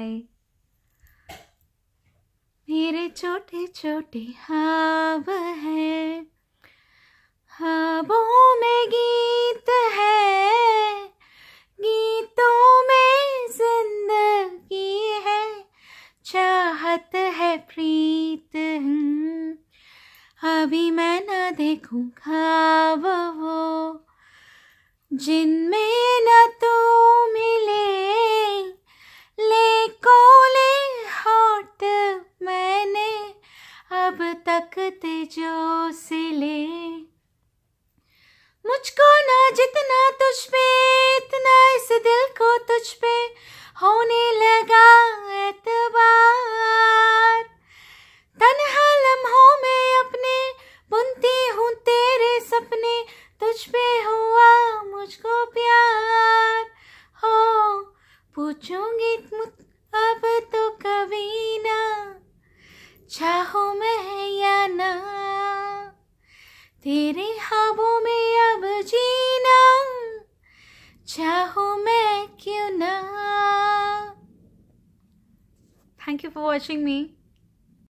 आए मेरे छोटे छोटे हाव है हावों में गीत है गीतों में जिंदगी है चाहत है प्रीत अभी मैं न देखूं खाब वो जिनमें कब तक तेजो से ले मुझको ना जितना तुझ पे इतना इस दिल को तुझ पे होने लगा एतबार तनहा लम्हों में अपने बुनती हूँ तेरे सपने तुझ पे हुआ मुझको प्यार हो पूछूंगी अब तो कभी ना चाहो है या ना तेरे हाबों में अब जीना चाहूँ मैं क्यों ना thank you for watching me